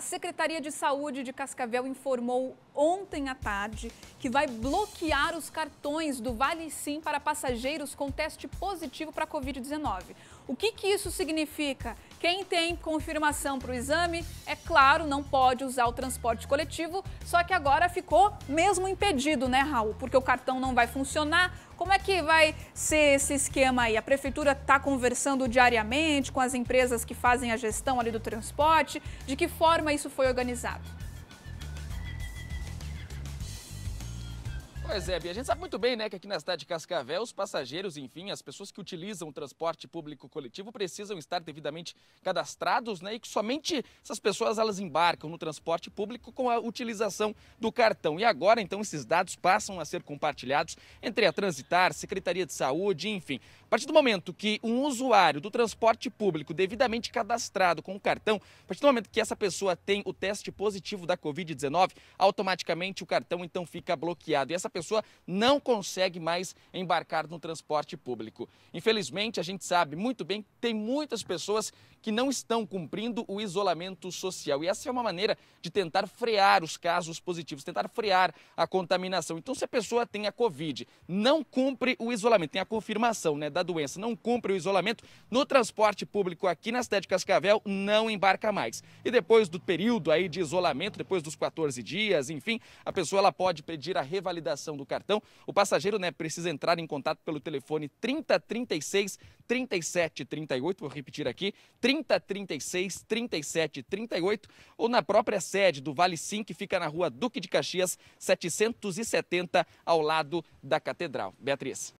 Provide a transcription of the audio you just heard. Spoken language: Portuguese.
A Secretaria de Saúde de Cascavel informou ontem à tarde que vai bloquear os cartões do Vale Sim para passageiros com teste positivo para Covid-19. O que, que isso significa? Quem tem confirmação para o exame, é claro, não pode usar o transporte coletivo, só que agora ficou mesmo impedido, né, Raul? Porque o cartão não vai funcionar. Como é que vai ser esse esquema aí? A prefeitura está conversando diariamente com as empresas que fazem a gestão ali do transporte? De que forma isso foi organizado? Pois é, Bia, a gente sabe muito bem, né, que aqui na cidade de Cascavel, os passageiros, enfim, as pessoas que utilizam o transporte público coletivo precisam estar devidamente cadastrados, né, e que somente essas pessoas, elas embarcam no transporte público com a utilização do cartão. E agora, então, esses dados passam a ser compartilhados entre a Transitar, Secretaria de Saúde, enfim. A partir do momento que um usuário do transporte público devidamente cadastrado com o cartão, a partir do momento que essa pessoa tem o teste positivo da Covid-19, automaticamente o cartão, então, fica bloqueado. E essa pessoa pessoa não consegue mais embarcar no transporte público. Infelizmente, a gente sabe muito bem que tem muitas pessoas que não estão cumprindo o isolamento social. E essa é uma maneira de tentar frear os casos positivos, tentar frear a contaminação. Então, se a pessoa tem a Covid, não cumpre o isolamento, tem a confirmação né, da doença, não cumpre o isolamento, no transporte público aqui na cidade de Cascavel, não embarca mais. E depois do período aí de isolamento, depois dos 14 dias, enfim, a pessoa ela pode pedir a revalidação do cartão. O passageiro né, precisa entrar em contato pelo telefone 3036 3738, vou repetir aqui, 3036 3738, ou na própria sede do Vale Sim, que fica na rua Duque de Caxias, 770, ao lado da Catedral. Beatriz.